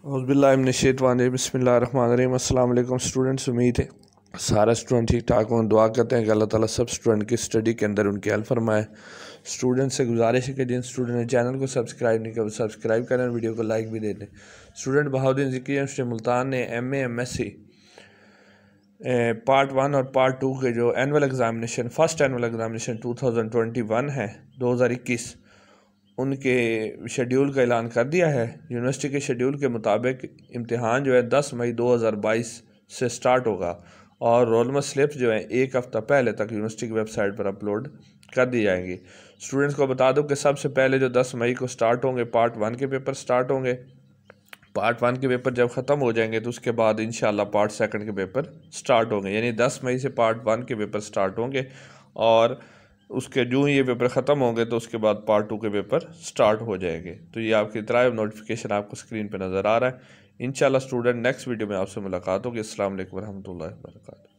बसमिलीम अल्लाम स्टूडेंट्स उम्मीद है सारा स्टूडेंट ठीक ठाक हों दुआ करते हैं कि अल्लाह ताला सब स्टूडेंट की स्टडी के अंदर उनकी हेल्प फरमाए स्टूडेंट से गुजारिश है कि जिन स्टूडेंट ने चैनल को सब्सक्राइब नहीं किया सब्सक्राइब करें और वीडियो को लाइक भी दे दें स्टूडेंट बहाउद्दीन जिक्र श्री मुल्तान ने M M S C part one और पार्ट टू के जो annual examination first annual examination two thousand twenty one है दो हज़ार इक्कीस उनके शेड्यूल का ऐलान कर दिया है यूनिवर्सिटी के शेड्यूल के मुताबिक इम्तहान जो है दस मई दो हज़ार बाईस से स्टार्ट होगा और रोलमा स्लिप्स जो हैं एक हफ़्ता पहले तक यूनिवर्सिटी की वेबसाइट पर अपलोड कर दी जाएंगी स्टूडेंट्स को बता दूं कि सबसे पहले जो 10 मई को स्टार्ट होंगे पार्ट वन के पेपर स्टार्ट होंगे पार्ट वन के पेपर जब ख़त्म हो जाएंगे तो उसके बाद इन पार्ट सेकंड के पेपर स्टार्ट होंगे यानी 10 मई से पार्ट वन के पेपर स्टार्ट होंगे और उसके जो ही ये पेपर ख़त्म होंगे तो उसके बाद पार्ट टू के पेपर स्टार्ट हो जाएंगे तो ये आपकी इतरा नोटिफिकेशन आपको स्क्रीन पर नज़र आ रहा है इन स्टूडेंट नेक्स्ट वीडियो में आपसे मुलाकात होगी असल वरहमल वर्का